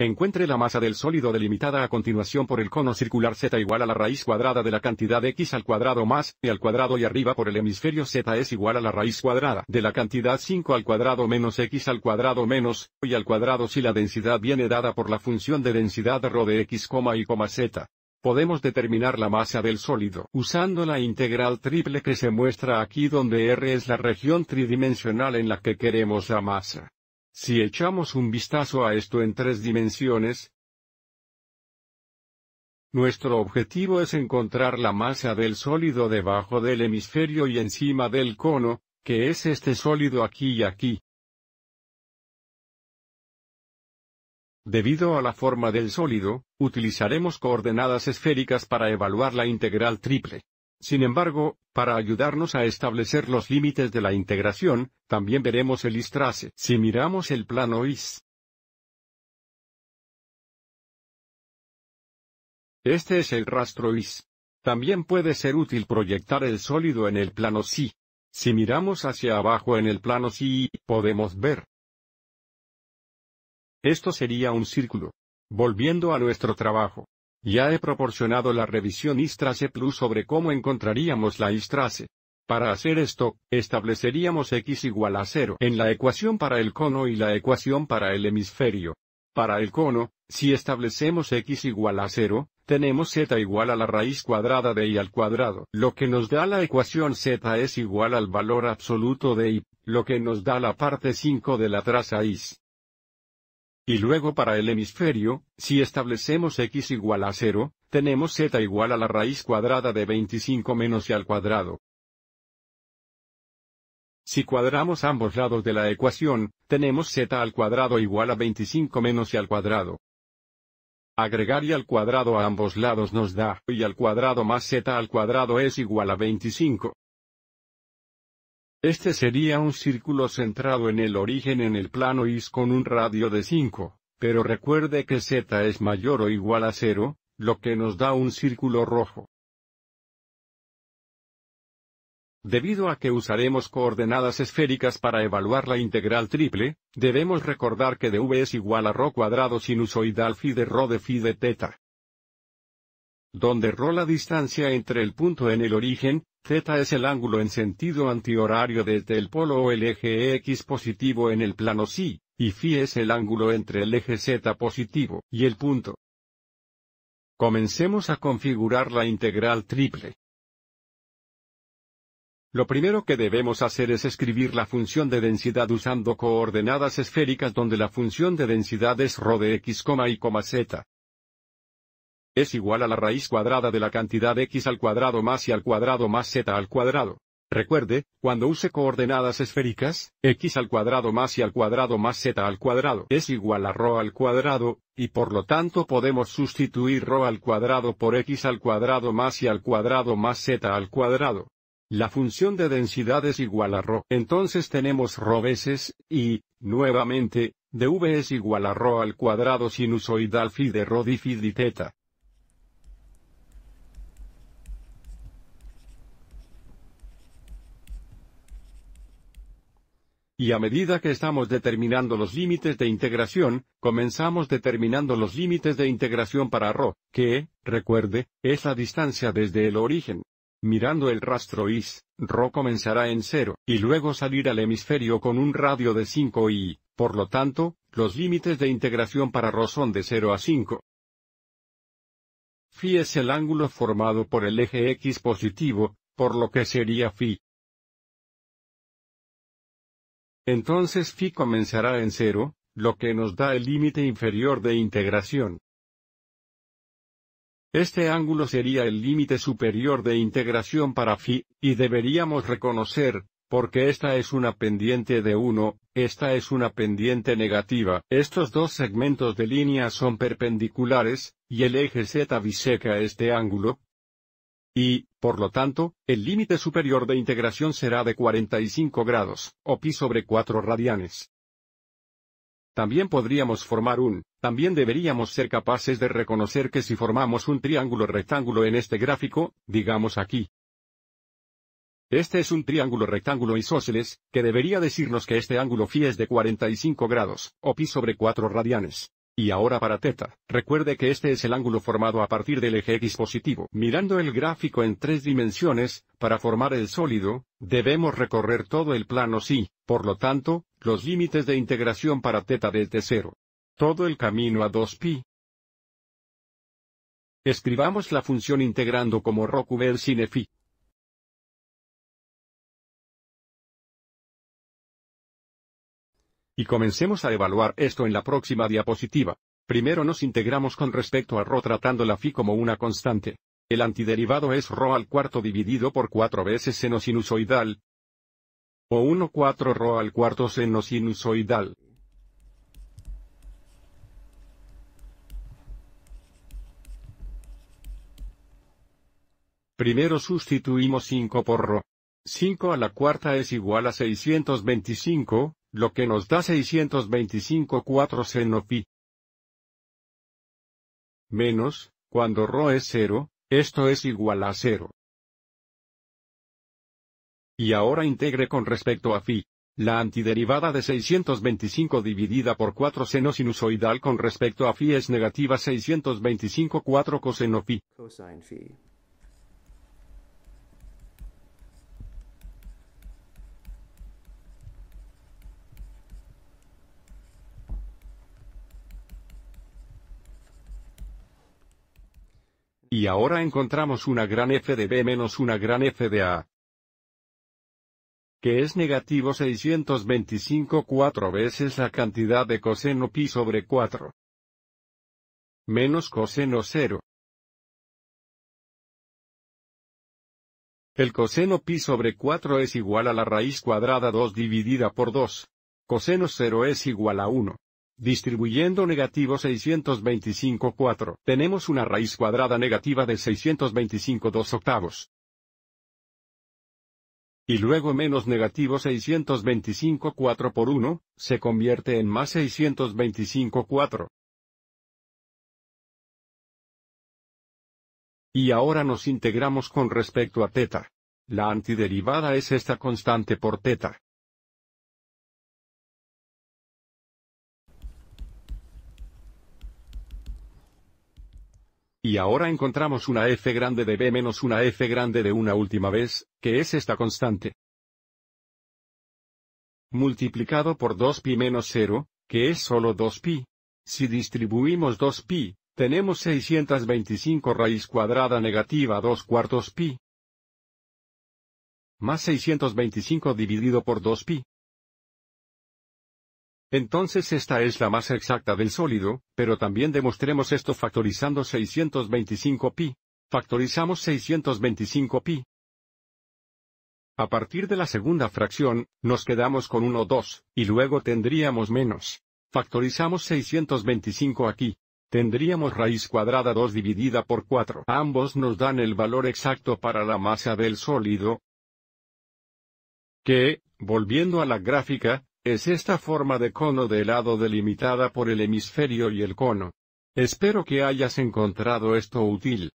Encuentre la masa del sólido delimitada a continuación por el cono circular z igual a la raíz cuadrada de la cantidad x al cuadrado más y al cuadrado y arriba por el hemisferio z es igual a la raíz cuadrada de la cantidad 5 al cuadrado menos x al cuadrado menos y al cuadrado si la densidad viene dada por la función de densidad rho de x, y, z. Podemos determinar la masa del sólido usando la integral triple que se muestra aquí donde R es la región tridimensional en la que queremos la masa. Si echamos un vistazo a esto en tres dimensiones, nuestro objetivo es encontrar la masa del sólido debajo del hemisferio y encima del cono, que es este sólido aquí y aquí. Debido a la forma del sólido, utilizaremos coordenadas esféricas para evaluar la integral triple. Sin embargo, para ayudarnos a establecer los límites de la integración, también veremos el istrace. si miramos el plano IS. Este es el rastro IS. También puede ser útil proyectar el sólido en el plano SI. Si miramos hacia abajo en el plano SI, podemos ver. Esto sería un círculo. Volviendo a nuestro trabajo. Ya he proporcionado la revisión Istrace Plus sobre cómo encontraríamos la Istrace. Para hacer esto, estableceríamos x igual a 0 en la ecuación para el cono y la ecuación para el hemisferio. Para el cono, si establecemos x igual a 0, tenemos z igual a la raíz cuadrada de y al cuadrado, lo que nos da la ecuación z es igual al valor absoluto de y, lo que nos da la parte 5 de la traza is. Y luego para el hemisferio, si establecemos x igual a 0, tenemos z igual a la raíz cuadrada de 25 menos y al cuadrado. Si cuadramos ambos lados de la ecuación, tenemos z al cuadrado igual a 25 menos y al cuadrado. Agregar y al cuadrado a ambos lados nos da y al cuadrado más z al cuadrado es igual a 25. Este sería un círculo centrado en el origen en el plano is con un radio de 5, pero recuerde que z es mayor o igual a 0, lo que nos da un círculo rojo. Debido a que usaremos coordenadas esféricas para evaluar la integral triple, debemos recordar que dv es igual a ρ cuadrado sinusoidal phi de ρ de phi de θ. Donde ρ la distancia entre el punto en el origen, Z es el ángulo en sentido antihorario desde el polo o el eje X positivo en el plano si, y φ es el ángulo entre el eje Z positivo y el punto. Comencemos a configurar la integral triple. Lo primero que debemos hacer es escribir la función de densidad usando coordenadas esféricas donde la función de densidad es ρ de x, y, z es igual a la raíz cuadrada de la cantidad x al cuadrado más y al cuadrado más z al cuadrado. Recuerde, cuando use coordenadas esféricas, x al cuadrado más y al cuadrado más z al cuadrado es igual a ρ al cuadrado, y por lo tanto podemos sustituir ρ al cuadrado por x al cuadrado más y al cuadrado más z al cuadrado. La función de densidad es igual a ρ. Entonces tenemos ρ veces, y, nuevamente, dv es igual a ρ al cuadrado sinusoidal phi de ρ di phi Y a medida que estamos determinando los límites de integración, comenzamos determinando los límites de integración para ρ, que, recuerde, es la distancia desde el origen. Mirando el rastro is, ρ comenzará en 0 y luego salir al hemisferio con un radio de 5 y, por lo tanto, los límites de integración para ρ son de 0 a 5. Phi es el ángulo formado por el eje x positivo, por lo que sería phi, entonces phi comenzará en cero, lo que nos da el límite inferior de integración. Este ángulo sería el límite superior de integración para phi, y deberíamos reconocer, porque esta es una pendiente de 1, esta es una pendiente negativa. Estos dos segmentos de línea son perpendiculares, y el eje z biseca este ángulo, y, por lo tanto, el límite superior de integración será de 45 grados, o pi sobre 4 radianes. También podríamos formar un, también deberíamos ser capaces de reconocer que si formamos un triángulo rectángulo en este gráfico, digamos aquí. Este es un triángulo rectángulo isósceles, que debería decirnos que este ángulo phi es de 45 grados, o pi sobre 4 radianes. Y ahora para θ, recuerde que este es el ángulo formado a partir del eje X positivo. Mirando el gráfico en tres dimensiones, para formar el sólido, debemos recorrer todo el plano sí, por lo tanto, los límites de integración para θ desde 0, Todo el camino a 2pi. Escribamos la función integrando como r sin sin Y comencemos a evaluar esto en la próxima diapositiva. Primero nos integramos con respecto a Rho tratando la Φ como una constante. El antiderivado es ρ al cuarto dividido por 4 veces seno sinusoidal. O 4 Rho al cuarto seno sinusoidal. Primero sustituimos 5 por ρ. 5 a la cuarta es igual a 625, lo que nos da 625.4 seno phi. Menos, cuando ρ es 0, esto es igual a 0. Y ahora integre con respecto a phi, la antiderivada de 625 dividida por 4 seno sinusoidal con respecto a phi es negativa 625 4 coseno phi. Y ahora encontramos una gran f de b menos una gran f de a. Que es negativo 625 4 veces la cantidad de coseno pi sobre 4. Menos coseno 0. El coseno pi sobre 4 es igual a la raíz cuadrada 2 dividida por 2. Coseno 0 es igual a 1. Distribuyendo negativo 625,4, tenemos una raíz cuadrada negativa de 625 2 octavos. Y luego menos negativo 625 4 por 1, se convierte en más 625 4. Y ahora nos integramos con respecto a teta. La antiderivada es esta constante por teta. Y ahora encontramos una f grande de b menos una f grande de una última vez, que es esta constante. Multiplicado por 2pi menos 0, que es solo 2pi. Si distribuimos 2pi, tenemos 625 raíz cuadrada negativa 2 cuartos pi. Más 625 dividido por 2pi. Entonces esta es la masa exacta del sólido, pero también demostremos esto factorizando 625 pi. Factorizamos 625 pi. A partir de la segunda fracción, nos quedamos con 1 2, y luego tendríamos menos. Factorizamos 625 aquí. Tendríamos raíz cuadrada 2 dividida por 4. Ambos nos dan el valor exacto para la masa del sólido, que, volviendo a la gráfica, es esta forma de cono de helado delimitada por el hemisferio y el cono. Espero que hayas encontrado esto útil.